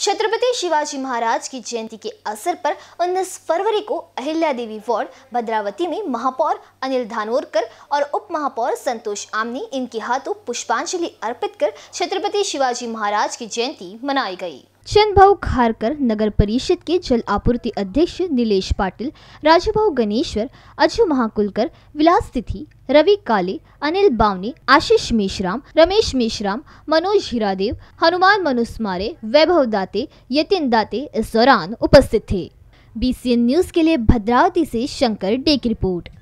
छत्रपति शिवाजी महाराज की जयंती के अवसर पर 19 फरवरी को अहिल्या देवी वार्ड भद्रावती में महापौर अनिल धानोरकर और उप महापौर संतोष आमनी इनके हाथों पुष्पांजलि अर्पित कर छत्रपति शिवाजी महाराज की जयंती मनाई गई चंद भाऊ खारकर नगर परिषद के जल आपूर्ति अध्यक्ष नीलेश पाटिल राजूभा गणेश्वर अजय महाकुलकर विलास तिथि रवि काले अनिल बावने आशीष मेश्राम रमेश मेश्राम मनोज हीरादेव हनुमान मनुस्मारे वैभव दाते यतिन दाते इस दौरान उपस्थित थे बीसीएन न्यूज के लिए भद्रावती से शंकर डे की रिपोर्ट